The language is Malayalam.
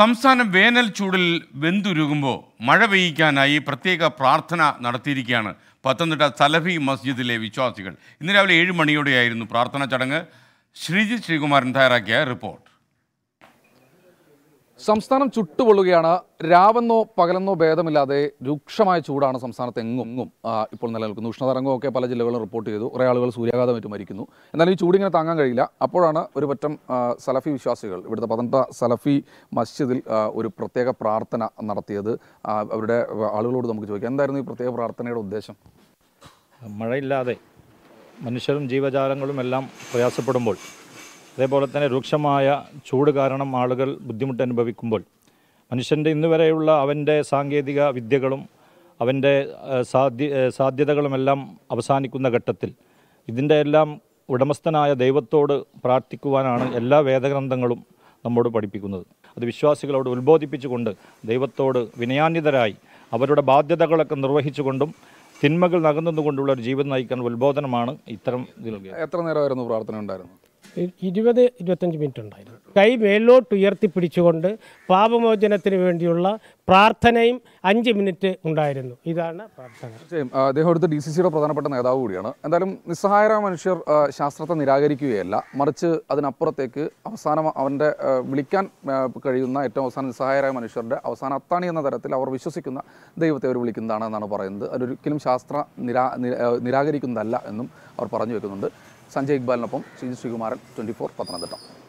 സംസ്ഥാനം വേനൽ ചൂടിൽ വെന്തുരുകുമ്പോൾ മഴ പെയ്യിക്കാനായി പ്രത്യേക പ്രാർത്ഥന നടത്തിയിരിക്കുകയാണ് പത്തനംതിട്ട സലഫി മസ്ജിദിലെ വിശ്വാസികൾ ഇന്ന് രാവിലെ ഏഴ് മണിയോടെയായിരുന്നു പ്രാർത്ഥനാ ചടങ്ങ് ശ്രീജിത് ശ്രീകുമാരൻ തയ്യാറാക്കിയ റിപ്പോർട്ട് സംസ്ഥാനം ചുട്ടുപൊള്ളുകയാണ് രാവെന്നോ പകലെന്നോ ഭേദമില്ലാതെ രൂക്ഷമായ ചൂടാണ് സംസ്ഥാനത്ത് എങ്ങും ഇപ്പോൾ നിലനിൽക്കുന്നത് ഒക്കെ പല ജില്ലകളിലും റിപ്പോർട്ട് ചെയ്തു കുറേ ആളുകൾ ഏറ്റവും മരിക്കുന്നു എന്നാലും ഈ ചൂടിങ്ങനെ താങ്ങാൻ കഴിയില്ല അപ്പോഴാണ് ഒരു പറ്റം സലഫി വിശ്വാസികൾ ഇവിടുത്തെ പത്തനംതിട്ട സലഫി മസ്ജിദിൽ ഒരു പ്രത്യേക പ്രാർത്ഥന നടത്തിയത് അവരുടെ ആളുകളോട് നമുക്ക് ചോദിക്കാം എന്തായിരുന്നു ഈ പ്രത്യേക പ്രാർത്ഥനയുടെ ഉദ്ദേശം മഴയില്ലാതെ മനുഷ്യരും ജീവജാലങ്ങളും എല്ലാം പ്രയാസപ്പെടുമ്പോൾ അതേപോലെ തന്നെ രൂക്ഷമായ ചൂട് കാരണം ആളുകൾ ബുദ്ധിമുട്ട് അനുഭവിക്കുമ്പോൾ മനുഷ്യൻ്റെ ഇന്ന് വരെയുള്ള അവൻ്റെ സാങ്കേതിക വിദ്യകളും അവൻ്റെ സാധ്യ സാധ്യതകളുമെല്ലാം അവസാനിക്കുന്ന ഘട്ടത്തിൽ ഇതിൻ്റെ എല്ലാം ഉടമസ്ഥനായ ദൈവത്തോട് പ്രാർത്ഥിക്കുവാനാണ് എല്ലാ വേദഗ്രന്ഥങ്ങളും നമ്മോട് പഠിപ്പിക്കുന്നത് അത് വിശ്വാസികളോട് ഉത്ബോധിപ്പിച്ചുകൊണ്ട് ദൈവത്തോട് വിനയാന്വിതരായി അവരുടെ ബാധ്യതകളൊക്കെ നിർവഹിച്ചുകൊണ്ടും തിന്മകൾ നകന്നുകൊണ്ടുള്ള ഒരു ജീവിതം നയിക്കാൻ ഉത്ബോധനമാണ് ഇത്തരം എത്ര നേരമായിരുന്നു പ്രാർത്ഥന ഉണ്ടായിരുന്നത് ഇരുപത് ഇരുപത്തഞ്ച് മിനിറ്റ് ഉണ്ടായിരുന്നു കൈ മേലോട്ട് ഉയർത്തി പിടിച്ചുകൊണ്ട് പാപമോചനത്തിന് വേണ്ടിയുള്ള പ്രാർത്ഥനയും അഞ്ച് മിനിറ്റ് ഉണ്ടായിരുന്നു ഇതാണ് പ്രാർത്ഥന അദ്ദേഹം അടുത്ത് ഡി സി സിയുടെ പ്രധാനപ്പെട്ട നേതാവ് കൂടിയാണ് എന്തായാലും നിസ്സഹായരായ മനുഷ്യർ ശാസ്ത്രത്തെ നിരാകരിക്കുകയല്ല മറിച്ച് അതിനപ്പുറത്തേക്ക് അവസാനം അവൻ്റെ വിളിക്കാൻ കഴിയുന്ന ഏറ്റവും അവസാനം നിസ്സഹായരായ മനുഷ്യരുടെ അവസാന അത്താണി എന്ന തരത്തിൽ അവർ വിശ്വസിക്കുന്ന ദൈവത്തെ അവർ വിളിക്കുന്നതാണ് എന്നാണ് പറയുന്നത് അതൊരിക്കലും ശാസ്ത്ര നിരാ നിരാകരിക്കുന്നതല്ല എന്നും അവർ പറഞ്ഞു വെക്കുന്നുണ്ട് സഞ്ജയ് ഇക്ബാലിനൊപ്പം ശ്രീജിത് ശ്രീകുമാരൻ ട്വൻറ്റി ഫോർ പത്തനംതിട്ട